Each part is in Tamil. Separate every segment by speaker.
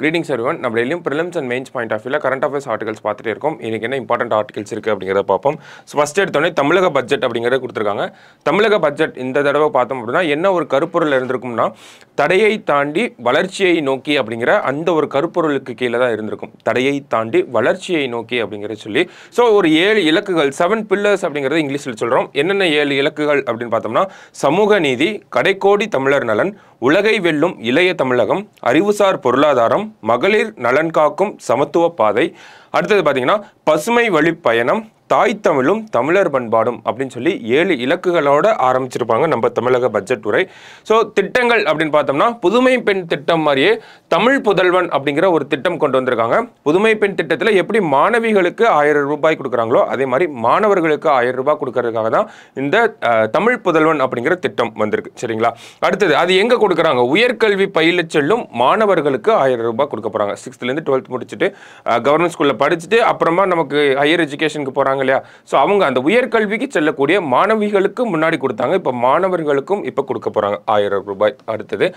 Speaker 1: கிரீடிங்ஸ் ஒருவன் நம்ம டெய்லியும் prelims and mains point of வியூவில் கரண்ட் அஃபேர்ஸ் ஆர்டிகல்ஸ் பார்த்துட்டு இருக்கோம் இன்றைக்கி என்ன இம்பார்ட்டன்ட் ஆர்டிகல்ஸ் இருக்குது அப்படிங்கிறத பார்ப்போம் ஸோ ஃபஸ்ட் எடுத்தோடனே தமிழக பட்ஜெட் அப்படிங்கிறத கொடுத்துருக்காங்க தமிழக பட்ஜெட் இந்த தடவை பார்த்தோம் அப்படின்னா என்ன ஒரு கருப்பொருள் இருந்திருக்கும்னா தடையை தாண்டி வளர்ச்சியை நோக்கி அப்படிங்கிற அந்த ஒரு கருப்பொருளுக்கு கீழே தான் இருந்திருக்கும் தடையை தாண்டி வளர்ச்சியை நோக்கி அப்படிங்கிற சொல்லி ஸோ ஒரு ஏழு இலக்குகள் செவன் பில்லர்ஸ் அப்படிங்கிறத இங்கிலீஷில் சொல்கிறோம் என்னென்ன ஏழு இலக்குகள் அப்படின்னு பார்த்தோம்னா சமூக நீதி கடைக்கோடி தமிழர் நலன் உலகை வெல்லும் இளைய தமிழகம் அறிவுசார் பொருளாதாரம் மகளிர் நலன் காக்கும் சமத்துவ பாதை அடுத்தது பார்த்தீங்கன்னா பசுமை வழி பயணம் தாய் தமிழும் தமிழர் பண்பாடும் அப்படின்னு சொல்லி ஏழு இலக்குகளோடு ஆரம்பிச்சிருப்பாங்க நம்ம தமிழக பட்ஜெட் உரை ஸோ திட்டங்கள் அப்படின்னு பார்த்தோம்னா புதுமை பெண் திட்டம் மாதிரியே தமிழ் புதல்வன் அப்படிங்கிற ஒரு திட்டம் கொண்டு வந்திருக்காங்க புதுமை பெண் திட்டத்தில் எப்படி மாணவிகளுக்கு ஆயிரம் ரூபாய் கொடுக்குறாங்களோ அதே மாதிரி மாணவர்களுக்கு ஆயிரம் ரூபாய் கொடுக்கறதுக்காக தான் இந்த தமிழ் புதல்வன் அப்படிங்கிற திட்டம் வந்திருக்கு சரிங்களா அடுத்தது அது எங்கே கொடுக்குறாங்க உயர்கல்வி பயில செல்லும் மாணவர்களுக்கு ஆயிரம் ரூபாய் கொடுக்க போகிறாங்க சிக்ஸ்த்லேருந்து டுவெல்த் முடிச்சுட்டு கவர்மெண்ட் ஸ்கூலில் படிச்சுட்டு அப்புறமா நமக்கு ஹையர் எஜுகேஷனுக்கு போகிறாங்க இல்லையா ஸோ அவங்க அந்த உயர்கல்விக்கு செல்லக்கூடிய மாணவிகளுக்கு முன்னாடி கொடுத்தாங்க இப்போ மாணவர்களுக்கும் இப்போ கொடுக்க போகிறாங்க ஆயிரம் ரூபாய் அடுத்தது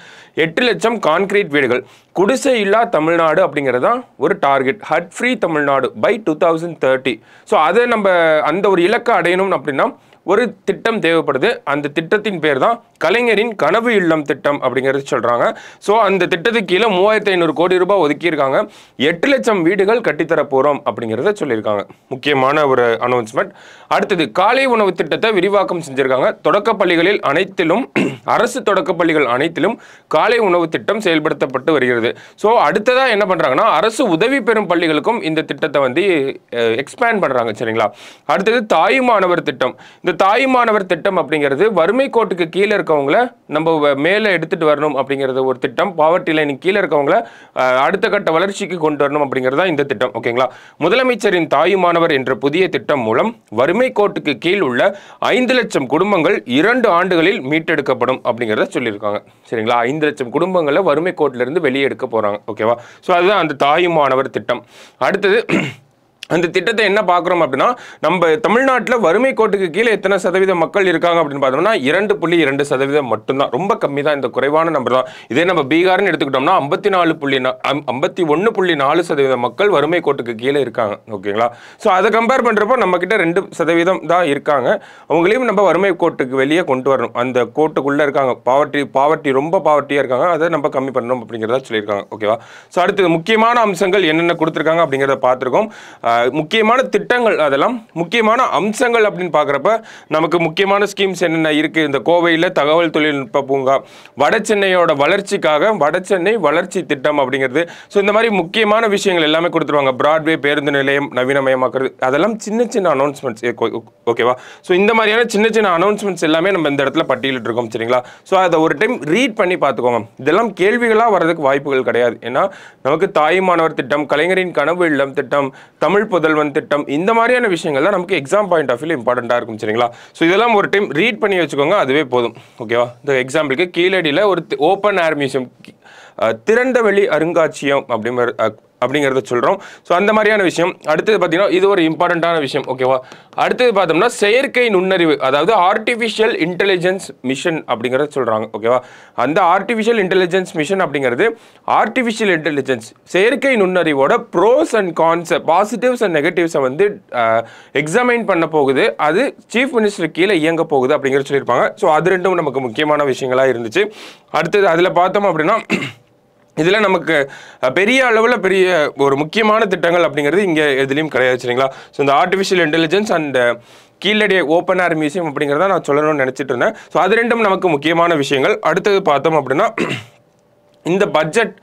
Speaker 1: எட்டு லட்சம் கான்கிரீட் வீடுகள் குடிசை இல்லா தமிழ்நாடு அப்படிங்கிறதான் ஒரு target hut free Tamil Nadu by two thousand thirty so அதை நம்ம அந்த ஒரு இலக்கை அடையணும் அப்படின்னா ஒரு திட்டம் தேவைப்படுது அந்த திட்டத்தின் பேர் தான் கலைஞரின் கனவு இல்லம் திட்டம் அப்படிங்கிறது சொல்கிறாங்க ஸோ அந்த திட்டத்துக்கு கீழே மூவாயிரத்தி ஐநூறு கோடி ரூபாய் ஒதுக்கியிருக்காங்க எட்டு லட்சம் வீடுகள் கட்டித்தர அப்படிங்கிறத சொல்லியிருக்காங்க முக்கியமான ஒரு அனௌன்ஸ்மெண்ட் அடுத்தது காலை உணவு திட்டத்தை விரிவாக்கம் செஞ்சுருக்காங்க தொடக்கப்பள்ளிகளில் அனைத்திலும் அரசு தொடக்கப்பள்ளிகள் அனைத்திலும் காலை உணவு திட்டம் செயல்படுத்தப்பட்டு வருகிறது ஸோ அடுத்ததாக என்ன பண்ணுறாங்கன்னா அரசு உதவி பெறும் பள்ளிகளுக்கும் இந்த திட்டத்தை வந்து எக்ஸ்பேண்ட் பண்ணுறாங்க சரிங்களா அடுத்தது தாய் மாணவர் திட்டம் இந்த தாய்மானவர் திட்டம் அப்படிங்கிறது வறுமை கோட்டுக்கு கீழே இருக்கவங்கள நம்ம மேலே எடுத்துகிட்டு வரணும் அப்படிங்கிறது ஒரு திட்டம் பாவர்ட்டி லைனுக்கு கீழே இருக்கவங்கள அடுத்த கட்ட வளர்ச்சிக்கு கொண்டு வரணும் அப்படிங்கிறது தான் இந்த திட்டம் ஓகேங்களா முதலமைச்சரின் தாயுமானவர் என்ற புதிய திட்டம் மூலம் வறுமை கோட்டுக்கு கீழ் உள்ள ஐந்து லட்சம் குடும்பங்கள் இரண்டு ஆண்டுகளில் மீட்டெடுக்கப்படும் அப்படிங்கிறத சொல்லியிருக்காங்க சரிங்களா ஐந்து லட்சம் குடும்பங்களை வறுமை கோட்டிலிருந்து வெளியே எடுக்க போகிறாங்க ஓகேவா ஸோ அதுதான் அந்த தாயுமானவர் திட்டம் அடுத்தது அந்த திட்டத்தை என்ன பார்க்குறோம் அப்படின்னா நம்ம தமிழ்நாட்டில் வறுமை கோட்டுக்கு கீழே எத்தனை சதவீத மக்கள் இருக்காங்க அப்படின்னு பார்த்தோம்னா இரண்டு புள்ளி இரண்டு சதவீதம் மட்டும்தான் ரொம்ப கம்மி தான் இந்த குறைவான நம்பர் தான் இதே நம்ம பீகார்னு எடுத்துக்கிட்டோம்னா ஐம்பத்தி நாலு புள்ளி ஐம்பத்தி ஒன்று புள்ளி நாலு சதவீதம் மக்கள் வறுமை கோட்டுக்கு கீழே இருக்காங்க ஓகேங்களா ஸோ அதை கம்பேர் பண்ணுறப்போ நம்மக்கிட்ட ரெண்டு சதவீதம் தான் இருக்காங்க அவங்களையும் நம்ம வறுமை கோட்டுக்கு வெளியே கொண்டு வரணும் அந்த கோட்டுக்குள்ளே இருக்காங்க பாவர்ட்டி பாவர்ட்டி ரொம்ப பாவர்ட்டியாக இருக்காங்க அதை நம்ம கம்மி பண்ணணும் அப்படிங்கிறத சொல்லியிருக்காங்க ஓகேவா ஸோ அடுத்தது முக்கியமான அம்சங்கள் என்னென்ன கொடுத்துருக்காங்க அப்படிங்கிறத பார்த்துருக்கோம் முக்கியமான திட்டங்கள் அதெல்லாம் முக்கியமான அம்சங்கள் அப்படின்னு பார்க்குறப்ப நமக்கு முக்கியமான ஸ்கீம்ஸ் என்னென்ன இருக்குது இந்த கோவையில் தகவல் தொழில்நுட்ப பூங்கா வட சென்னையோட வளர்ச்சிக்காக வட சென்னை வளர்ச்சி திட்டம் அப்படிங்கிறது ஸோ இந்த மாதிரி முக்கியமான விஷயங்கள் எல்லாமே கொடுத்துருவாங்க பிராட்வே பேருந்து நிலையம் நவீனமயமாக்குறது அதெல்லாம் சின்ன சின்ன அனௌன்ஸ்மெண்ட்ஸ் ஓகேவா ஸோ இந்த மாதிரியான சின்ன சின்ன அனௌன்ஸ்மெண்ட்ஸ் எல்லாமே நம்ம இந்த இடத்துல பட்டியலிட்டு இருக்கோம் சரிங்களா ஸோ அதை ஒரு டைம் ரீட் பண்ணி பார்த்துக்கோங்க இதெல்லாம் கேள்விகளாக வரதுக்கு வாய்ப்புகள் கிடையாது ஏன்னா நமக்கு தாய் மாணவர் திட்டம் கலைஞரின் கனவு இல்லம் திட்டம் தமிழ் தமிழ் புதல்வன் திட்டம் இந்த மாதிரியான விஷயங்கள்லாம் நமக்கு எக்ஸாம் பாயிண்ட் ஆஃப் வியூ இம்பார்ட்டண்ட்டாக இருக்கும் சரிங்களா ஸோ இதெல்லாம் ஒரு டைம் ரீட் பண்ணி வச்சுக்கோங்க அதுவே போதும் ஓகேவா இந்த எக்ஸாம்பிளுக்கு கீழடியில் ஒரு ஓப்பன் ஏர் மியூசியம் திறந்தவெளி அருங்காட்சியம் அப்படிங்கிற அப்படிங்கிறத சொல்கிறோம் ஸோ அந்த மாதிரியான விஷயம் அடுத்தது பார்த்தீங்கன்னா இது ஒரு இம்பார்ட்டண்ட்டான விஷயம் ஓகேவா அடுத்தது பார்த்தோம்னா செயற்கை நுண்ணறிவு அதாவது ஆர்டிஃபிஷியல் இன்டெலிஜென்ஸ் மிஷன் அப்படிங்கிறத சொல்கிறாங்க ஓகேவா அந்த ஆர்டிஃபிஷியல் இன்டெலிஜென்ஸ் மிஷன் அப்படிங்கிறது ஆர்டிஃபிஷியல் இன்டெலிஜென்ஸ் செயற்கை நுண்ணறிவோட pros and concept positives and நெகட்டிவ்ஸை வந்து எக்ஸாமைன் பண்ண போகுது அது சீஃப் மினிஸ்டர் கீழே இயங்க போகுது அப்படிங்கிற சொல்லியிருப்பாங்க ஸோ அது ரெண்டும் நமக்கு முக்கியமான விஷயங்களாக இருந்துச்சு அடுத்தது அதில் பார்த்தோம் அப்படின்னா இதில் நமக்கு பெரிய அளவில் பெரிய ஒரு முக்கியமான திட்டங்கள் அப்படிங்கிறது இங்கே எதுலேயும் கிடையாது சரிங்களா ஸோ இந்த artificial intelligence and Keezhadi open air museum அப்படிங்கிறத நான் சொல்லணும்னு நினச்சிட்டு இருந்தேன் ஸோ அது ரெண்டும் நமக்கு முக்கியமான விஷயங்கள் அடுத்தது பார்த்தோம் அப்படின்னா இந்த பட்ஜெட்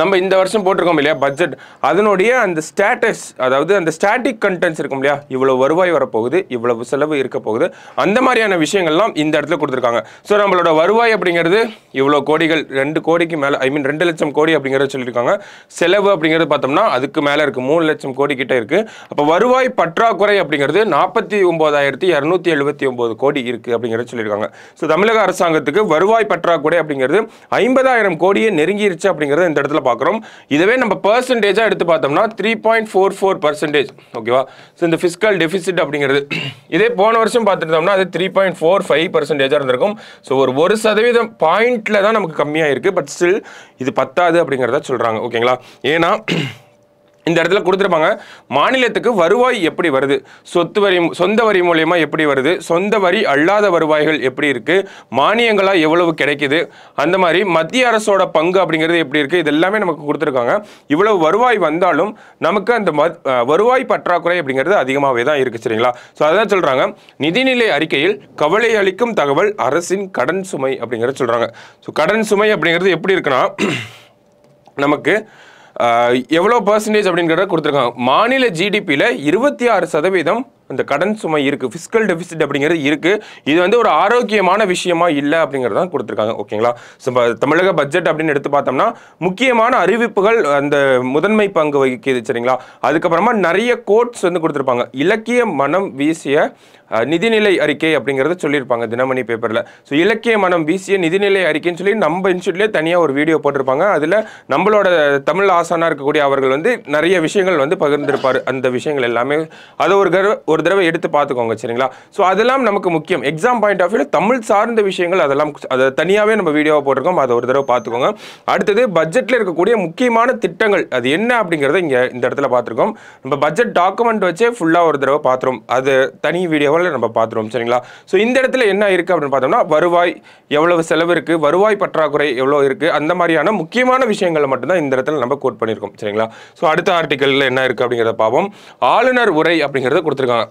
Speaker 1: நம்ம இந்த வருஷம் போட்டிருக்கோம் இல்லையா பட்ஜெட் அதனுடைய அந்த ஸ்டேட்டஸ் அதாவது அந்த ஸ்டாட்டிக் கண்டென்ட்ஸ் இருக்கும் இல்லையா இவ்வளோ வருவாய் வரப்போகுது இவ்வளவு செலவு இருக்க போகுது அந்த மாதிரியான விஷயங்கள்லாம் இந்த இடத்துல கொடுத்துருக்காங்க ஸோ நம்மளோட வருவாய் அப்படிங்கிறது இவ்வளோ கோடிகள் ரெண்டு கோடிக்கு மேலே ஐ மீன் ரெண்டு லட்சம் கோடி அப்படிங்கிறத சொல்லியிருக்காங்க செலவு அப்படிங்கிறது பார்த்தோம்னா அதுக்கு மேலே இருக்குது மூணு லட்சம் கோடி கிட்ட இருக்குது அப்போ வருவாய் பற்றாக்குறை அப்படிங்கிறது நாற்பத்தி ஒம்போதாயிரத்தி இரநூத்தி எழுபத்தி ஒம்பது கோடி இருக்குது அப்படிங்கிறத சொல்லியிருக்காங்க ஸோ தமிழக அரசாங்கத்துக்கு வருவாய் பற்றாக்குறை அப்படிங்கிறது ஐம்பதாயிரம் கோடியே நெறி நெருங்கிருச்சு அப்படிங்கிறத இந்த இடத்துல பார்க்குறோம் இதுவே நம்ம பர்சன்டேஜாக எடுத்து பார்த்தோம்னா three point four four percentage ஓகேவா ஸோ இந்த ஃபிஸிக்கல் டெஃபிசிட் அப்படிங்கிறது இதே போன வருஷம் பார்த்துருந்தோம்னா அது த்ரீ பாயிண்ட் ஃபோர் ஃபைவ் பர்சன்டேஜாக இருந்திருக்கும் ஸோ ஒரு ஒரு சதவீதம் பாயிண்டில் தான் நமக்கு கம்மியாக இருக்குது பட் ஸ்டில் இது பத்தாது அப்படிங்கிறத சொல்கிறாங்க ஓகேங்களா ஏன்னா இந்த இடத்துல கொடுத்துருப்பாங்க மாநிலத்துக்கு வருவாய் எப்படி வருது சொத்து வரி சொந்த வரி மூலயமா எப்படி வருது சொந்த வரி அல்லாத வருவாய்கள் எப்படி இருக்குது மானியங்களா எவ்வளவு கிடைக்குது அந்த மாதிரி மத்திய அரசோட பங்கு அப்படிங்கிறது எப்படி இருக்குது இது எல்லாமே நமக்கு கொடுத்துருக்காங்க இவ்வளவு வருவாய் வந்தாலும் நமக்கு அந்த வருவாய் பற்றாக்குறை அப்படிங்கிறது அதிகமாகவே தான் இருக்குது சரிங்களா ஸோ அதான் சொல்கிறாங்க நிதிநிலை அறிக்கையில் கவலை அளிக்கும் தகவல் அரசின் கடன் சுமை அப்படிங்கிறத சொல்கிறாங்க ஸோ கடன் சுமை அப்படிங்கிறது எப்படி இருக்குன்னா நமக்கு எவ்வளோ பர்சன்டேஜ் அப்படின்னு கேட்டால் கொடுத்துருக்காங்க மாநில ஜிடிபியில் இருபத்தி ஆறு சதவீதம் இந்த கடன் சுமை இருக்குது ஃபிஸ்கல் டெபிசிட் அப்படிங்கிறது இருக்குது இது வந்து ஒரு ஆரோக்கியமான விஷயமா இல்லை அப்படிங்கறதான் கொடுத்துருக்காங்க ஓகேங்களா ஸோ தமிழக பட்ஜெட் அப்படின்னு எடுத்து பார்த்தோம்னா முக்கியமான அறிவிப்புகள் அந்த முதன்மை பங்கு வகிக்குது சரிங்களா அதுக்கப்புறமா நிறைய கோட்ஸ் வந்து கொடுத்துருப்பாங்க இலக்கிய மனம் வீசிய நிதிநிலை அறிக்கை அப்படிங்கிறத சொல்லியிருப்பாங்க தினமணி பேப்பரில் ஸோ இலக்கிய மனம் வீசிய நிதிநிலை அறிக்கைன்னு சொல்லி நம்ம இன்ஸ்டியூட்லேயே தனியாக ஒரு வீடியோ போட்டிருப்பாங்க அதில் நம்மளோட தமிழ் ஆசானாக இருக்கக்கூடிய அவர்கள் வந்து நிறைய விஷயங்கள் வந்து பகிர்ந்திருப்பார் அந்த விஷயங்கள் எல்லாமே அதை ஒரு ஒரு ஒரு தடவை எடுத்து பார்த்துக்கோங்க சரிங்களா ஸோ அதெல்லாம் நமக்கு முக்கியம் exam point of view Tamil சார்ந்த விஷயங்கள் அதெல்லாம் அதை தனியாகவே நம்ம வீடியோவை போட்டிருக்கோம் அதை ஒரு தடவை பார்த்துக்கோங்க அடுத்தது பட்ஜெட்டில் இருக்கக்கூடிய முக்கியமான திட்டங்கள் அது என்ன அப்படிங்கிறத இங்கே இந்த இடத்துல பார்த்துருக்கோம் நம்ம பட்ஜெட் டாக்குமெண்ட் வச்சே ஃபுல்லாக ஒரு தடவை பார்த்துரும் அது தனி வீடியோவில் நம்ம பார்த்துருவோம் சரிங்களா ஸோ இந்த இடத்துல என்ன இருக்குது அப்படின்னு பார்த்தோம்னா வருவாய் எவ்வளவு செலவு இருக்குது வருவாய் பற்றாக்குறை எவ்வளோ இருக்குது அந்த மாதிரியான முக்கியமான விஷயங்களை மட்டும்தான் இந்த இடத்துல நம்ம கோட் பண்ணியிருக்கோம் சரிங்களா ஸோ அடுத்த ஆர்டிக்கலில் என்ன இருக்குது அப்படிங்கிறத பார்ப்போம் ஆளுநர் உரை அப்படிங்கிறத கொடுத்துருக்காங்க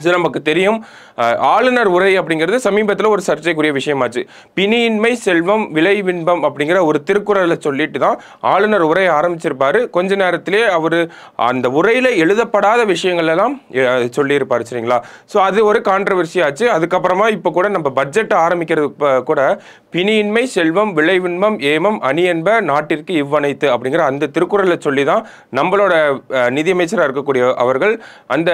Speaker 1: இது நமக்கு தெரியும் ஆளுநர் உரை அப்படிங்கிறது சமீபத்தில் ஒரு சர்ச்சைக்குரிய விஷயமாச்சு பிணியின்மை செல்வம் விலை அப்படிங்கிற ஒரு திருக்குறளை சொல்லிட்டு தான் ஆளுநர் உரை ஆரம்பிச்சிருப்பார் கொஞ்ச நேரத்திலே அவர் அந்த உரையில் எழுதப்படாத விஷயங்கள் எல்லாம் சொல்லியிருப்பார் சரிங்களா ஸோ அது ஒரு கான்ட்ரவர்சி ஆச்சு அதுக்கப்புறமா இப்போ கூட நம்ம பட்ஜெட் ஆரம்பிக்கிறது கூட பிணியின்மை செல்வம் விளைவின்பம் ஏமம் அணி என்ப நாட்டிற்கு இவ்வனைத்து அப்படிங்கிற அந்த திருக்குறளை சொல்லி தான் நம்மளோட நிதியமைச்சராக இருக்கக்கூடிய அவர்கள் அந்த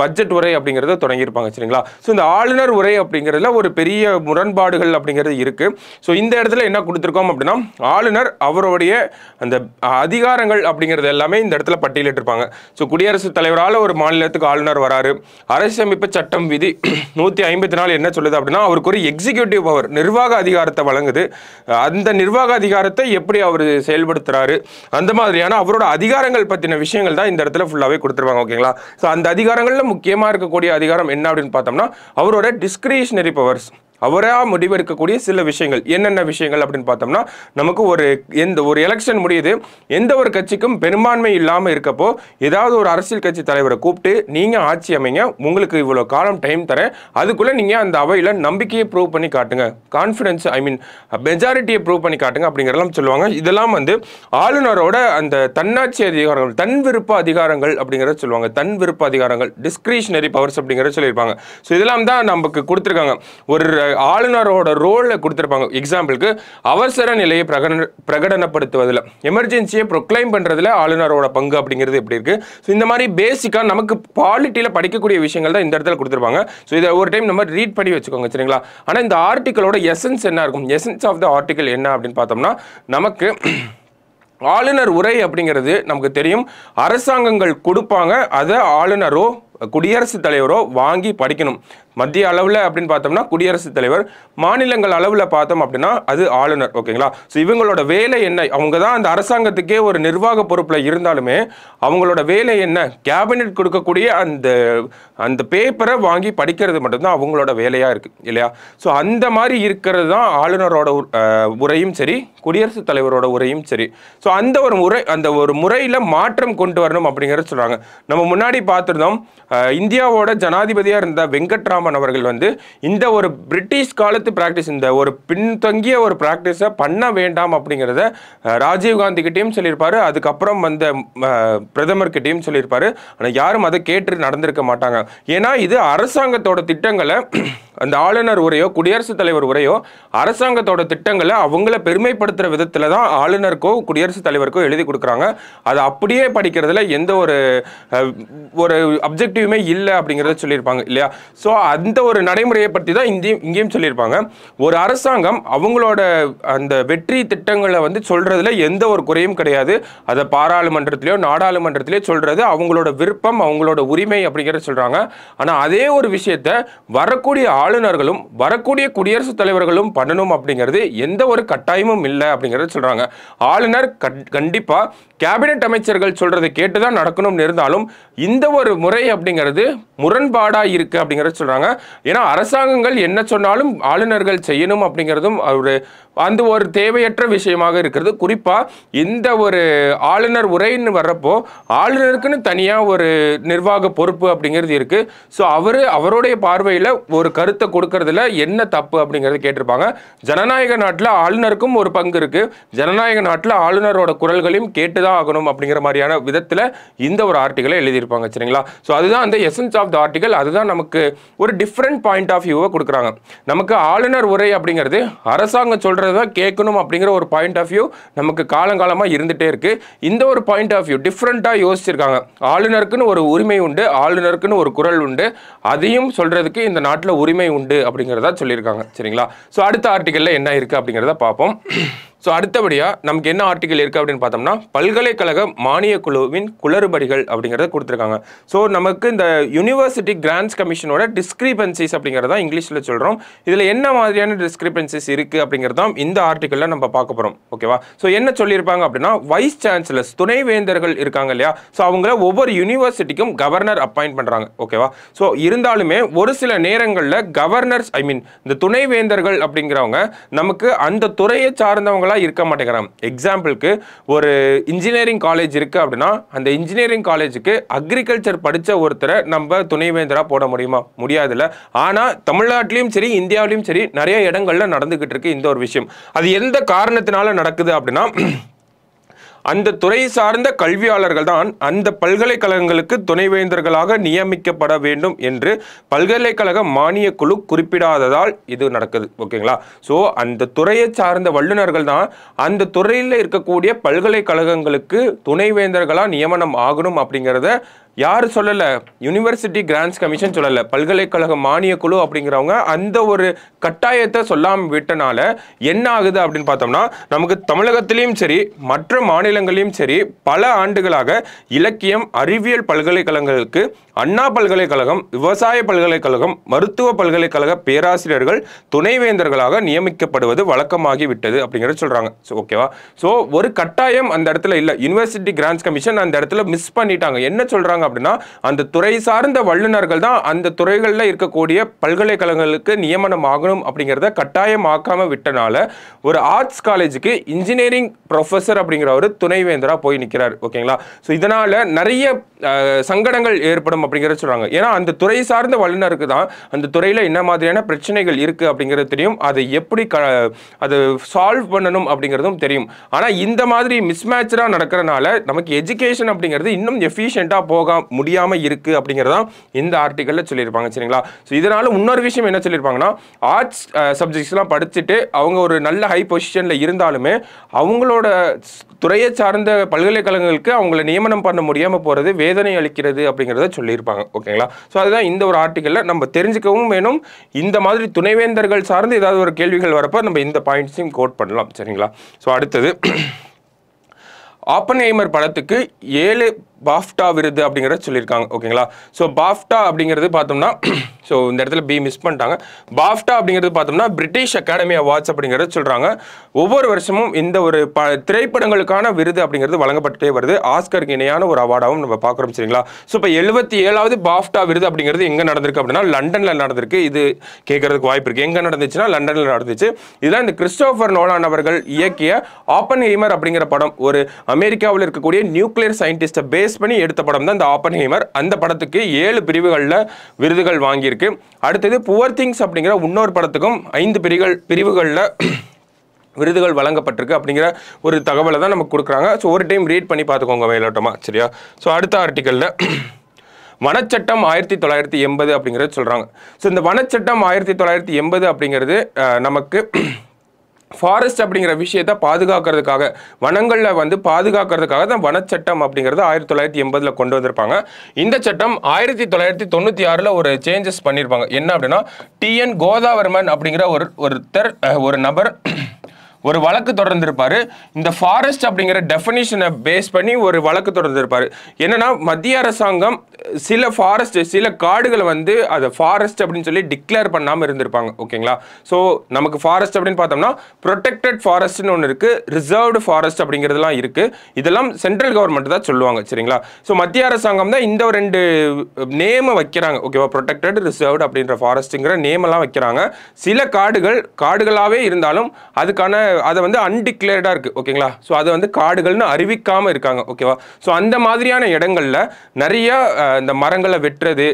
Speaker 1: பட்ஜெட் உரை அப்படிங்கிற அப்படிங்கிறத தொடங்கியிருப்பாங்க சரிங்களா ஸோ இந்த ஆளுநர் உரை அப்படிங்கிறதுல ஒரு பெரிய முரண்பாடுகள் அப்படிங்கிறது இருக்குது ஸோ இந்த இடத்துல என்ன கொடுத்துருக்கோம் அப்படின்னா ஆளுநர் அவருடைய அந்த அதிகாரங்கள் அப்படிங்கிறது எல்லாமே இந்த இடத்துல பட்டியலிட்டிருப்பாங்க ஸோ குடியரசுத் தலைவரால் ஒரு மாநிலத்துக்கு ஆளுநர் வராரு அரசியமைப்பு சட்டம் விதி நூற்றி ஐம்பத்தி நாலு என்ன சொல்லுது அப்படின்னா அவருக்கு ஒரு எக்ஸிக்யூட்டிவ் பவர் நிர்வாக அதிகாரத்தை வழங்குது அந்த நிர்வாக அதிகாரத்தை எப்படி அவர் செயல்படுத்துறாரு அந்த மாதிரியான அவரோட அதிகாரங்கள் பற்றின விஷயங்கள் தான் இந்த இடத்துல ஃபுல்லாகவே கொடுத்துருவாங்க ஓகேங்களா ஸோ அந்த அதிகாரங்களில் முக்கியமாக இருக்கக்கூடிய அதிகாரம் என்ன அப்படின்னு பார்த்தோம்னா அவரோட டிஸ்கிரிஷனரி பவர்ஸ் அவராக முடிவெடுக்கக்கூடிய சில விஷயங்கள் என்னென்ன விஷயங்கள் அப்படின்னு பார்த்தோம்னா நமக்கு ஒரு எந்த ஒரு எலெக்ஷன் முடியுது எந்த ஒரு கட்சிக்கும் பெரும்பான்மை இல்லாமல் இருக்கப்போ ஏதாவது ஒரு அரசியல் கட்சி தலைவரை கூப்பிட்டு நீங்கள் ஆட்சி அமைங்க உங்களுக்கு இவ்வளோ காலம் டைம் தரேன் அதுக்குள்ளே நீங்கள் அந்த அவையில் நம்பிக்கையை ப்ரூவ் பண்ணி காட்டுங்க கான்ஃபிடன்ஸ் ஐ மீன் மெஜாரிட்டியை ப்ரூவ் பண்ணி காட்டுங்க அப்படிங்கிறதெல்லாம் சொல்லுவாங்க இதெல்லாம் வந்து ஆளுநரோட அந்த தன்னாட்சி அதிகாரங்கள் தன் விருப்ப அதிகாரங்கள் அப்படிங்கிறத சொல்லுவாங்க தன் விருப்ப அதிகாரங்கள் டிஸ்கிரிஷனரி பவர்ஸ் அப்படிங்கிறத சொல்லியிருப்பாங்க ஸோ இதெல்லாம் தான் நமக்கு கொடுத்துருக்காங்க ஒரு ஆளுநரோட ரோலில் கொடுத்துருப்பாங்க எக்ஸாம்பிளுக்கு அவசர நிலையை பிரகடன பிரகடனப்படுத்துவதில் எமர்ஜென்சியை ப்ரொக்ளைம் பண்ணுறதுல ஆளுநரோட பங்கு அப்படிங்கிறது எப்படி இருக்குது ஸோ இந்த மாதிரி பேசிக்காக நமக்கு பாலிட்டியில் படிக்கக்கூடிய விஷயங்கள் தான் இந்த இடத்துல கொடுத்துருப்பாங்க ஸோ இதை ஒரு டைம் நம்ம ரீட் பண்ணி வச்சுக்கோங்க சரிங்களா ஆனால் இந்த ஆர்டிக்கலோட எசன்ஸ் என்ன இருக்கும் எசன்ஸ் ஆஃப் த ஆர்டிக்கல் என்ன அப்படின்னு பார்த்தோம்னா நமக்கு ஆளுநர் உரை அப்படிங்கிறது நமக்கு தெரியும் அரசாங்கங்கள் கொடுப்பாங்க அதை ஆளுநரோ குடியரசுத் தலைவரோ வாங்கி படிக்கணும் மத்திய அளவில் அப்படின்னு பார்த்தோம்னா குடியரசுத் தலைவர் மாநிலங்கள் அளவில் பார்த்தோம் அப்படின்னா அது ஆளுநர் ஓகேங்களா ஸோ இவங்களோட வேலை என்ன அவங்க தான் அந்த அரசாங்கத்துக்கே ஒரு நிர்வாக பொறுப்பில் இருந்தாலுமே அவங்களோட வேலை என்ன கேபினெட் கொடுக்கக்கூடிய அந்த அந்த பேப்பரை வாங்கி படிக்கிறது மட்டும்தான் அவங்களோட வேலையாக இருக்குது இல்லையா ஸோ அந்த மாதிரி இருக்கிறது தான் ஆளுநரோட உரையும் சரி குடியரசுத் தலைவரோட உரையும் சரி ஸோ அந்த ஒரு முறை அந்த ஒரு முறையில் மாற்றம் கொண்டு வரணும் அப்படிங்கிறத சொல்கிறாங்க நம்ம முன்னாடி பார்த்துருந்தோம் இந்தியாவோட ஜனாதிபதியாக இருந்த வெங்கட்ராம் ராமன் அவர்கள் வந்து இந்த ஒரு பிரிட்டிஷ் காலத்து ப்ராக்டிஸ் இந்த ஒரு பின்தங்கிய ஒரு ப்ராக்டிஸை பண்ண வேண்டாம் அப்படிங்கிறத ராஜீவ்காந்திக்கிட்டேயும் சொல்லியிருப்பார் அதுக்கப்புறம் வந்த பிரதமர்கிட்டையும் சொல்லியிருப்பார் ஆனால் யாரும் அதை கேட்டு நடந்திருக்க மாட்டாங்க ஏன்னா இது அரசாங்கத்தோட திட்டங்களை அந்த ஆளுநர் உரையோ குடியரசுத் தலைவர் உரையோ அரசாங்கத்தோட திட்டங்களை அவங்கள பெருமைப்படுத்துகிற விதத்தில் தான் ஆளுநருக்கோ குடியரசுத் தலைவருக்கோ எழுதி கொடுக்குறாங்க அதை அப்படியே படிக்கிறதுல எந்த ஒரு ஒரு அப்ஜெக்டிவுமே இல்லை அப்படிங்கிறத சொல்லியிருப்பாங்க இல்லையா ஸோ அந்த ஒரு நடைமுறையை பற்றி தான் இங்கேயும் இங்கேயும் சொல்லியிருப்பாங்க ஒரு அரசாங்கம் அவங்களோட அந்த வெற்றி திட்டங்களை வந்து சொல்கிறதுல எந்த ஒரு குறையும் கிடையாது அதை பாராளுமன்றத்திலேயோ நாடாளுமன்றத்திலேயோ சொல்கிறது அவங்களோட விருப்பம் அவங்களோட உரிமை அப்படிங்கிறத சொல்கிறாங்க ஆனால் அதே ஒரு விஷயத்த வரக்கூடிய ஆளுநர்களும் வரக்கூடிய குடியரசுத் தலைவர்களும் பண்ணணும் அப்படிங்கிறது எந்த ஒரு கட்டாயமும் இல்லை அப்படிங்கிறத சொல்கிறாங்க ஆளுநர் கண்டிப்பாக கேபினெட் அமைச்சர்கள் சொல்கிறத கேட்டு தான் நடக்கணும்னு இருந்தாலும் இந்த ஒரு முறை அப்படிங்கிறது முரண்பாடாக இருக்குது அப்படிங்கிறத சொல்கிறாங்க சொல்கிறாங்க ஏன்னா அரசாங்கங்கள் என்ன சொன்னாலும் ஆளுநர்கள் செய்யணும் அப்படிங்கிறதும் ஒரு அந்த ஒரு தேவையற்ற விஷயமாக இருக்கிறது குறிப்பாக இந்த ஒரு ஆளுநர் உரைன்னு வர்றப்போ ஆளுநருக்குன்னு தனியாக ஒரு நிர்வாக பொறுப்பு அப்படிங்கிறது இருக்குது ஸோ அவர் அவருடைய பார்வையில் ஒரு கருத்தை கொடுக்கறதுல என்ன தப்பு அப்படிங்கிறது கேட்டிருப்பாங்க ஜனநாயக நாட்டில் ஆளுநருக்கும் ஒரு பங்கு இருக்குது ஜனநாயக நாட்டில் ஆளுநரோட குரல்களையும் கேட்டு தான் ஆகணும் அப்படிங்கிற மாதிரியான விதத்தில் இந்த ஒரு ஆர்டிக்கலை எழுதியிருப்பாங்க சரிங்களா ஸோ அதுதான் அந்த எசன்ஸ் ஆஃப் த ஆர்டிக்கல் அதுதான் நமக்கு ஒரு டிஃப்ரெண்ட் பாயிண்ட் ஆஃப் வியூவை கொடுக்குறாங்க நமக்கு ஆளுநர் உரை அப்படிங்கிறது அரசாங்கம் சொல்கிறது தான் கேட்கணும் அப்படிங்கிற ஒரு பாயிண்ட் ஆஃப் வியூ நமக்கு காலங்காலமாக இருந்துகிட்டே இருக்குது இந்த ஒரு பாயிண்ட் ஆஃப் வியூ டிஃப்ரெண்ட்டாக யோசிச்சிருக்காங்க ஆளுநருக்குன்னு ஒரு உரிமை உண்டு ஆளுநருக்குன்னு ஒரு குரல் உண்டு அதையும் சொல்கிறதுக்கு இந்த நாட்டில் உரிமை உண்டு அப்படிங்கிறதா சொல்லியிருக்காங்க சரிங்களா ஸோ அடுத்த ஆர்டிக்கலில் என்ன இருக்குது அப்படிங்கிறத பார்ப்போம் ஸோ அடுத்தபடியாக நமக்கு என்ன ஆர்டிக்கல் இருக்குது அப்படின்னு பார்த்தோம்னா பல்கலைக்கழக மானிய குழுவின் குளறுபடிகள் அப்படிங்கிறத கொடுத்துருக்காங்க ஸோ நமக்கு இந்த யூனிவர்சிட்டி கிராண்ட்ஸ் கமிஷனோட டிஸ்கிரிபன்சிஸ் அப்படிங்கிறதா இங்கிலீஷில் சொல்கிறோம் இதில் என்ன மாதிரியான டிஸ்கிரிபன்சிஸ் இருக்குது தான் இந்த ஆர்டிக்கலில் நம்ம பார்க்க போகிறோம் ஓகேவா ஸோ என்ன சொல்லியிருப்பாங்க அப்படின்னா வைஸ் சான்சலர்ஸ் துணைவேந்தர்கள் இருக்காங்க இல்லையா ஸோ அவங்கள ஒவ்வொரு யூனிவர்சிட்டிக்கும் கவர்னர் அப்பாயிண்ட் பண்ணுறாங்க ஓகேவா ஸோ இருந்தாலுமே ஒரு சில நேரங்களில் கவர்னர்ஸ் ஐ மீன் இந்த துணைவேந்தர்கள் அப்படிங்கிறவங்க நமக்கு அந்த துறையை சார்ந்தவங்கள ஈக்குவலாக இருக்க மாட்டேங்கிறான் எக்ஸாம்பிளுக்கு ஒரு இன்ஜினியரிங் காலேஜ் இருக்குது அப்படின்னா அந்த இன்ஜினியரிங் காலேஜுக்கு அக்ரிகல்ச்சர் படித்த ஒருத்தரை நம்ம துணைவேந்தராக போட முடியுமா முடியாதுல்ல ஆனால் தமிழ்நாட்டிலையும் சரி இந்தியாவிலையும் சரி நிறைய இடங்களில் நடந்துக்கிட்டு இருக்கு இந்த ஒரு விஷயம் அது எந்த காரணத்தினால நடக்குது அப்படின்னா அந்த துறை சார்ந்த கல்வியாளர்கள் தான் அந்த பல்கலைக்கழகங்களுக்கு துணைவேந்தர்களாக நியமிக்கப்பட வேண்டும் என்று பல்கலைக்கழக மானிய குழு குறிப்பிடாததால் இது நடக்குது ஓகேங்களா ஸோ அந்த துறையை சார்ந்த வல்லுநர்கள் தான் அந்த துறையில் இருக்கக்கூடிய பல்கலைக்கழகங்களுக்கு துணைவேந்தர்களாக நியமனம் ஆகணும் அப்படிங்கிறத யார் சொல்லலை யூனிவர்சிட்டி கிராண்ட்ஸ் கமிஷன் சொல்லலை பல்கலைக்கழக மானிய குழு அப்படிங்கிறவங்க அந்த ஒரு கட்டாயத்தை சொல்லாமல் விட்டனால என்ன ஆகுது அப்படின்னு பார்த்தோம்னா நமக்கு தமிழகத்திலையும் சரி மற்ற மாநிலங்களையும் சரி பல ஆண்டுகளாக இலக்கியம் அறிவியல் பல்கலைக்கழகங்களுக்கு அண்ணா பல்கலைக்கழகம் விவசாய பல்கலைக்கழகம் மருத்துவ பல்கலைக்கழக பேராசிரியர்கள் துணைவேந்தர்களாக நியமிக்கப்படுவது வழக்கமாகிவிட்டது அப்படிங்கிறத சொல்கிறாங்க ஸோ ஓகேவா ஸோ ஒரு கட்டாயம் அந்த இடத்துல இல்லை யூனிவர்சிட்டி கிராண்ட்ஸ் கமிஷன் அந்த இடத்துல மிஸ் பண்ணிட்டாங்க என்ன சொல்கிறாங்க அப்படின்னா அந்த துறை சார்ந்த வல்லுநர்கள் தான் அந்த துறைகளில் இருக்கக்கூடிய பல்கலைக்கழகங்களுக்கு நியமனம் ஆகணும் அப்படிங்கிறத கட்டாயமாக்காம விட்டனால ஒரு ஆர்ட்ஸ் காலேஜுக்கு இன்ஜினியரிங் ப்ரொஃபஸர் அப்படிங்கிற ஒரு துணைவேந்தராக போய் நிற்கிறார் ஓகேங்களா ஸோ இதனால் நிறைய சங்கடங்கள் ஏற்படும் அப்படிங்கிறத சொல்கிறாங்க ஏன்னா அந்த துறை சார்ந்த வல்லுநருக்கு தான் அந்த துறையில் என்ன மாதிரியான பிரச்சனைகள் இருக்குது அப்படிங்கிறது தெரியும் அதை எப்படி அதை சால்வ் பண்ணணும் அப்படிங்கிறதும் தெரியும் ஆனால் இந்த மாதிரி மிஸ்மேட்சாக நடக்கிறனால நமக்கு எஜுகேஷன் அப்படிங்கிறது இன்னும் எஃபிஷியண்டாக போகாமல் முடிவா முடியாமல் இருக்குது அப்படிங்கிறதான் இந்த ஆர்டிக்கலில் சொல்லியிருப்பாங்க சரிங்களா ஸோ இதனால் இன்னொரு விஷயம் என்ன சொல்லியிருப்பாங்கன்னா ஆர்ட்ஸ் சப்ஜெக்ட்ஸ்லாம் படிச்சுட்டு அவங்க ஒரு நல்ல ஹை பொசிஷனில் இருந்தாலுமே அவங்களோட துறையை சார்ந்த பல்கலைக்கழகங்களுக்கு அவங்கள நியமனம் பண்ண முடியாமல் போகிறது வேதனை அளிக்கிறது அப்படிங்கிறத சொல்லியிருப்பாங்க ஓகேங்களா ஸோ அதுதான் இந்த ஒரு ஆர்டிக்கலில் நம்ம தெரிஞ்சுக்கவும் வேணும் இந்த மாதிரி துணைவேந்தர்கள் சார்ந்து ஏதாவது ஒரு கேள்விகள் வரப்போ நம்ம இந்த பாயிண்ட்ஸையும் கோட் பண்ணலாம் சரிங்களா ஸோ அடுத்தது ஆப்பன் படத்துக்கு ஏழு பாஃப்டா விருது அப்படிங்கிறத சொல்லியிருக்காங்க ஓகேங்களா ஸோ பாஃப்டா அப்படிங்கிறது பார்த்தோம்னா ஸோ இந்த இடத்துல பி மிஸ் பண்ணிட்டாங்க பாஃப்டா அப்படிங்கிறது பார்த்தோம்னா பிரிட்டிஷ் அகாடமி அவார்ட்ஸ் அப்படிங்கிறத சொல்கிறாங்க ஒவ்வொரு வருஷமும் இந்த ஒரு ப திரைப்படங்களுக்கான விருது அப்படிங்கிறது வழங்கப்பட்டே வருது ஆஸ்கருக்கு இணையான ஒரு அவார்டாகவும் நம்ம பார்க்குறோம் சரிங்களா ஸோ இப்போ எழுபத்தி ஏழாவது பாஃப்டா விருது அப்படிங்கிறது எங்கே நடந்திருக்கு அப்படின்னா லண்டனில் நடந்திருக்கு இது கேட்கறதுக்கு வாய்ப்பு இருக்குது எங்கே நடந்துச்சுன்னா லண்டனில் நடந்துச்சு இதுதான் இந்த கிறிஸ்டோஃபர் நோலான் அவர்கள் இயக்கிய ஆப்பன் ஹீமர் அப்படிங்கிற படம் ஒரு அமெரிக்காவில் இருக்கக்கூடிய நியூக்ளியர் சயின்டிஸ்ட்டை பேஸ் பேஸ் பண்ணி எடுத்த படம் தான் இந்த ஆப்பன் ஹேமர் அந்த படத்துக்கு ஏழு பிரிவுகளில் விருதுகள் வாங்கியிருக்கு அடுத்தது புவர் திங்ஸ் அப்படிங்கிற இன்னொரு படத்துக்கும் ஐந்து பிரிவுகள் பிரிவுகளில் விருதுகள் வழங்கப்பட்டிருக்கு அப்படிங்கிற ஒரு தகவலை தான் நமக்கு கொடுக்குறாங்க ஸோ ஒரு டைம் ரீட் பண்ணி பார்த்துக்கோங்க மேலோட்டமாக சரியா ஸோ அடுத்த ஆர்டிக்கலில் வனச்சட்டம் ஆயிரத்தி தொள்ளாயிரத்தி எண்பது அப்படிங்கிறது சொல்கிறாங்க ஸோ இந்த வனச்சட்டம் ஆயிரத்தி தொள்ளாயிரத்தி எண்பது அப்படிங்கிறது நமக்கு ஃபாரஸ்ட் அப்படிங்கிற விஷயத்த பாதுகாக்கிறதுக்காக வனங்களில் வந்து பாதுகாக்கிறதுக்காக தான் வனச்சட்டம் அப்படிங்கிறது ஆயிரத்தி தொள்ளாயிரத்தி எண்பதில் கொண்டு வந்திருப்பாங்க இந்த சட்டம் ஆயிரத்தி தொள்ளாயிரத்தி தொண்ணூற்றி ஆறில் ஒரு சேஞ்சஸ் பண்ணியிருப்பாங்க என்ன அப்படின்னா டிஎன் கோதாவர்மன் அப்படிங்கிற ஒரு ஒருத்தர் ஒரு நபர் ஒரு வழக்கு தொடர்ந்திருப்பார் இந்த ஃபாரஸ்ட் அப்படிங்கிற டெஃபினேஷனை பேஸ் பண்ணி ஒரு வழக்கு தொடர்ந்திருப்பார் என்னென்னா மத்திய அரசாங்கம் சில ஃபாரஸ்ட் சில காடுகளை வந்து அதை ஃபாரஸ்ட் அப்படின்னு சொல்லி டிக்ளேர் பண்ணாமல் இருந்திருப்பாங்க ஓகேங்களா ஸோ நமக்கு ஃபாரஸ்ட் அப்படின்னு பார்த்தோம்னா ப்ரொடெக்டட் ஃபாரஸ்ட்னு ஒன்று இருக்குது ரிசர்வ்டு ஃபாரஸ்ட் அப்படிங்கிறதுலாம் இருக்குது இதெல்லாம் சென்ட்ரல் கவர்மெண்ட் தான் சொல்லுவாங்க சரிங்களா ஸோ மத்திய அரசாங்கம் தான் இந்த ரெண்டு நேமை வைக்கிறாங்க ஓகேவா ப்ரொடெக்டட் ரிசர்வ்டு அப்படின்ற ஃபாரஸ்ட்டுங்கிற நேமெல்லாம் வைக்கிறாங்க சில காடுகள் காடுகளாகவே இருந்தாலும் அதுக்கான அதை வந்து அன்டிக்ளேர்டாக இருக்குது ஓகேங்களா ஸோ அதை வந்து காடுகள்னு அறிவிக்காமல் இருக்காங்க ஓகேவா ஸோ அந்த மாதிரியான இடங்களில் நிறைய இந்த மரங்களை வெட்டுறது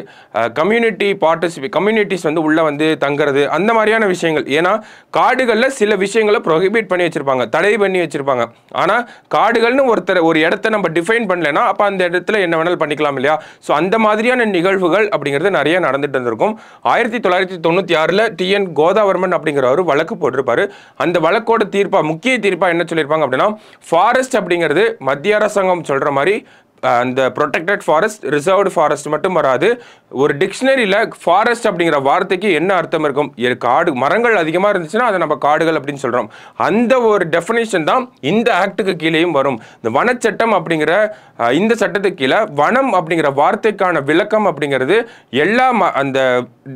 Speaker 1: கம்யூனிட்டி பார்ட்டிசிபி கம்யூனிட்டிஸ் வந்து உள்ளே வந்து தங்குறது அந்த மாதிரியான விஷயங்கள் ஏன்னா காடுகளில் சில விஷயங்களை ப்ரொஹிபிட் பண்ணி வச்சுருப்பாங்க தடை பண்ணி வச்சுருப்பாங்க ஆனால் காடுகள்னு ஒருத்தர் ஒரு இடத்த நம்ம டிஃபைன் பண்ணலைன்னா அப்போ அந்த இடத்துல என்ன வேணாலும் பண்ணிக்கலாம் இல்லையா ஸோ அந்த மாதிரியான நிகழ்வுகள் அப்படிங்கிறது நிறைய நடந்துட்டு இருந்திருக்கும் ஆயிரத்தி தொள்ளாயிரத்தி தொண்ணூற்றி ஆறில் டிஎன் கோதாவர்மன் அப்படிங்கிறவர் வழக்கு போட்டிருப்பார் அந்த வழக்கோட தீர்ப்பா முக்கிய தீர்ப்பா என்ன சொல்லியிருப்பாங்க அப்படின்னா ஃபாரஸ்ட் அப்படிங்கிறது மத்திய அரசாங்கம் சொல்ற மாதிரி அந்த ப்ரொடெக்டட் ஃபாரஸ்ட் ரிசர்வ்டு ஃபாரஸ்ட் மட்டும் வராது ஒரு டிக்ஷனரியில் ஃபாரஸ்ட் அப்படிங்கிற வார்த்தைக்கு என்ன அர்த்தம் இருக்கும் காடு மரங்கள் அதிகமாக இருந்துச்சுன்னா அதை நம்ம காடுகள் அப்படின்னு சொல்கிறோம் அந்த ஒரு டெஃபினேஷன் தான் இந்த ஆக்டுக்கு கீழேயும் வரும் இந்த வனச்சட்டம் அப்படிங்கிற இந்த சட்டத்துக்கு கீழே வனம் அப்படிங்கிற வார்த்தைக்கான விளக்கம் அப்படிங்கிறது எல்லா அந்த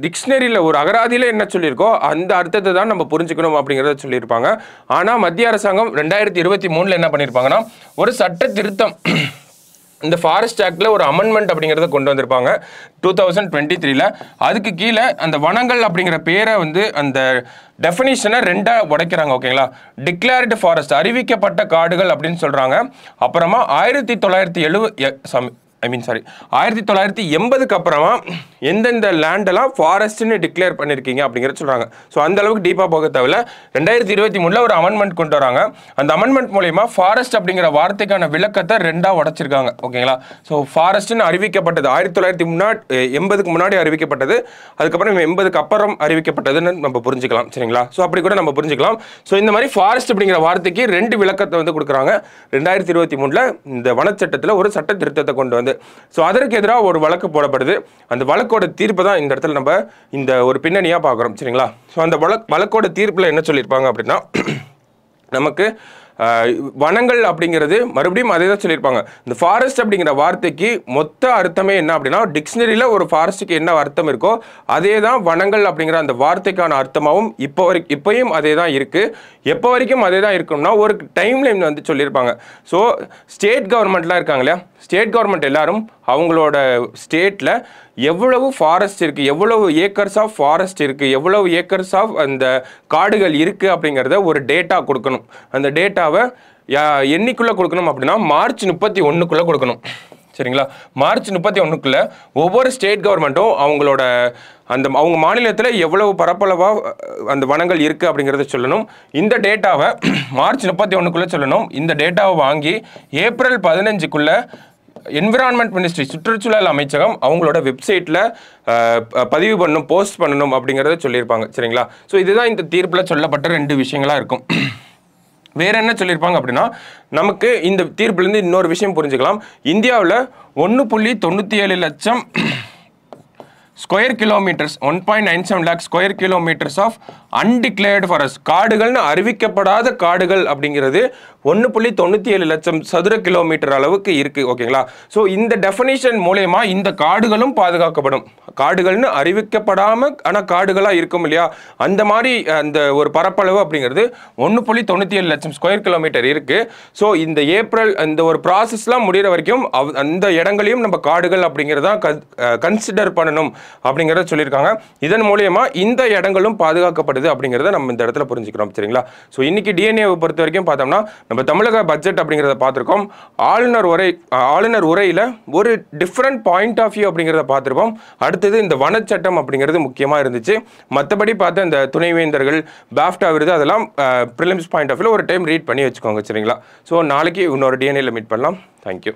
Speaker 1: டிக்ஷனரியில் ஒரு அகராதியில் என்ன சொல்லியிருக்கோ அந்த அர்த்தத்தை தான் நம்ம புரிஞ்சுக்கணும் அப்படிங்கிறத சொல்லியிருப்பாங்க ஆனால் மத்திய அரசாங்கம் ரெண்டாயிரத்தி இருபத்தி மூணில் என்ன பண்ணியிருப்பாங்கன்னா ஒரு சட்ட திருத்தம் இந்த ஃபாரஸ்ட் ஆக்டில் ஒரு அமெண்ட்மெண்ட் அப்படிங்கிறத கொண்டு வந்திருப்பாங்க டூ தௌசண்ட் டுவெண்ட்டி த்ரீல அதுக்கு கீழே அந்த வனங்கள் அப்படிங்கிற பேரை வந்து அந்த டெஃபினிஷனை ரெண்டாக உடைக்கிறாங்க ஓகேங்களா டிக்ளேர்டு ஃபாரஸ்ட் அறிவிக்கப்பட்ட காடுகள் அப்படின்னு சொல்கிறாங்க அப்புறமா ஆயிரத்தி தொள்ளாயிரத்தி எழுவ சாமி ஐ மீன் சாரி ஆயிரத்தி தொள்ளாயிரத்தி எண்பதுக்கு அப்புறமா எந்தெந்த லேண்டெல்லாம் ஃபாரஸ்ட்னு டிக்ளேர் பண்ணியிருக்கீங்க அப்படிங்கிறத சொல்கிறாங்க ஸோ அந்த அளவுக்கு டீப்பாக போக தேவையில்ல ரெண்டாயிரத்தி இருபத்தி மூணில் ஒரு அமெண்ட்மெண்ட் கொண்டு வராங்க அந்த அமெண்ட்மெண்ட் மூலயமா ஃபாரஸ்ட் அப்படிங்கிற வார்த்தைக்கான விளக்கத்தை ரெண்டாக உடச்சிருக்காங்க ஓகேங்களா ஸோ ஃபாரஸ்ட்னு அறிவிக்கப்பட்டது ஆயிரத்தி தொள்ளாயிரத்தி முன்னாடி எண்பதுக்கு முன்னாடி அறிவிக்கப்பட்டது அதுக்கப்புறம் எண்பதுக்கு அப்புறம் அறிவிக்கப்பட்டதுன்னு நம்ம புரிஞ்சுக்கலாம் சரிங்களா ஸோ அப்படி கூட நம்ம புரிஞ்சுக்கலாம் ஸோ இந்த மாதிரி ஃபாரஸ்ட் அப்படிங்கிற வார்த்தைக்கு ரெண்டு விளக்கத்தை வந்து கொடுக்குறாங்க ரெண்டாயிரத்தி இருபத்தி மூணில் இந்த வனச்சட்டத்தில் ஒரு சட்ட திருத்தத்தை கொண்டு வந்து ஸோ அதற்கு எதிராக ஒரு வழக்கு போடப்படுது அந்த வழக்கோட தீர்ப்பை தான் இந்த இடத்துல நம்ம இந்த ஒரு பின்னணியாக பார்க்குறோம் சரிங்களா ஸோ அந்த வழக் வழக்கோட தீர்ப்பில் என்ன சொல்லியிருப்பாங்க அப்படின்னா நமக்கு வனங்கள் அப்படிங்கிறது மறுபடியும் அதே தான் சொல்லியிருப்பாங்க இந்த ஃபாரஸ்ட் அப்படிங்கிற வார்த்தைக்கு மொத்த அர்த்தமே என்ன அப்படின்னா டிக்ஷனரியில் ஒரு ஃபாரஸ்ட்டுக்கு என்ன அர்த்தம் இருக்கோ அதே தான் வனங்கள் அப்படிங்கிற அந்த வார்த்தைக்கான அர்த்தமாகவும் இப்போ வரை இப்போயும் அதே தான் இருக்குது எப்போ வரைக்கும் அதே தான் இருக்கணும்னா ஒரு டைம் லைன் வந்து சொல்லியிருப்பாங்க ஸோ ஸ்டேட் கவர்மெண்ட்லாம் இருக்காங்க இல்லையா ஸ்டேட் கவர்மெண்ட் எல்லாரும் அவங்களோட ஸ்டேட்டில் எவ்வளவு ஃபாரஸ்ட் இருக்குது எவ்வளவு ஏக்கர்ஸ் ஆஃப் ஃபாரஸ்ட் இருக்குது எவ்வளவு ஏக்கர்ஸ் ஆஃப் அந்த காடுகள் இருக்குது அப்படிங்கிறத ஒரு டேட்டா கொடுக்கணும் அந்த டேட்டா டேட்டாவை என்னைக்குள்ளே கொடுக்கணும் அப்படின்னா மார்ச் முப்பத்தி ஒன்றுக்குள்ளே கொடுக்கணும் சரிங்களா மார்ச் முப்பத்தி ஒன்றுக்குள்ளே ஒவ்வொரு ஸ்டேட் கவர்மெண்ட்டும் அவங்களோட அந்த அவங்க மாநிலத்தில் எவ்வளவு பரப்பளவாக அந்த வனங்கள் இருக்குது அப்படிங்கிறத சொல்லணும் இந்த டேட்டாவை மார்ச் முப்பத்தி ஒன்றுக்குள்ளே சொல்லணும் இந்த டேட்டாவை வாங்கி ஏப்ரல் பதினஞ்சுக்குள்ளே என்விரான்மெண்ட் மினிஸ்ட்ரி சுற்றுச்சூழல் அமைச்சகம் அவங்களோட வெப்சைட்டில் பதிவு பண்ணணும் போஸ்ட் பண்ணணும் அப்படிங்கிறத சொல்லியிருப்பாங்க சரிங்களா ஸோ இதுதான் இந்த தீர்ப்பில் சொல்லப்பட்ட ரெண்டு விஷயங்களாக இருக்கும் வேற என்ன சொல்லியிருப்பாங்க அப்படின்னா நமக்கு இந்த தீர்ப்புலேருந்து இன்னொரு விஷயம் புரிஞ்சுக்கலாம் இந்தியாவில் ஒன்று புள்ளி தொண்ணூற்றி ஏழு லட்சம் square kilometers one point nine seven lakh square kilometers of undeclared forest காடுகள்னு அறிவிக்கப்படாத காடுகள் அப்படிங்கிறது ஒன்று புள்ளி தொண்ணூற்றி ஏழு லட்சம் சதுர கிலோமீட்டர் அளவுக்கு இருக்குது ஓகேங்களா ஸோ இந்த டெஃபனிஷன் மூலயமா இந்த காடுகளும் பாதுகாக்கப்படும் காடுகள்னு அறிவிக்கப்படாமல் ஆனால் காடுகளாக இருக்கும் இல்லையா அந்த மாதிரி அந்த ஒரு பரப்பளவு அப்படிங்கிறது ஒன்று புள்ளி தொண்ணூற்றி ஏழு லட்சம் ஸ்கொயர் கிலோமீட்டர் இருக்குது ஸோ இந்த ஏப்ரல் இந்த ஒரு ப்ராசஸ்லாம் முடிகிற வரைக்கும் அந்த இடங்களையும் நம்ம காடுகள் அப்படிங்கிறதான் கன்சிடர் பண்ணணும் அப்படிங்கிறத சொல்லியிருக்காங்க இதன் மூலியமாக இந்த இடங்களும் பாதுகாக்கப்படுது அப்படிங்கிறத நம்ம இந்த இடத்துல புரிஞ்சுக்கிறோம் சரிங்களா ஸோ இன்றைக்கி டிஎன்ஏவை பொறுத்த வரைக்கும் பார்த்தோம்னா நம்ம தமிழக பட்ஜெட் அப்படிங்கிறத பார்த்துருக்கோம் ஆளுநர் உரை ஆளுநர் உரையில் ஒரு டிஃப்ரெண்ட் பாயிண்ட் ஆஃப் வியூ அப்படிங்கிறத பார்த்துருப்போம் அடுத்தது இந்த வனச்சட்டம் அப்படிங்கிறது முக்கியமாக இருந்துச்சு மற்றபடி பார்த்தா இந்த துணைவேந்தர்கள் பேஃப்டா விருது அதெல்லாம் ப்ரிலிம்ஸ் பாயிண்ட் ஆஃப் வியூவில் ஒரு டைம் ரீட் பண்ணி வச்சுக்கோங்க சரிங்களா ஸோ நாளைக்கு இன்னொரு டிஎன்ஏல மீட் பண்ணலாம் தேங்க்யூ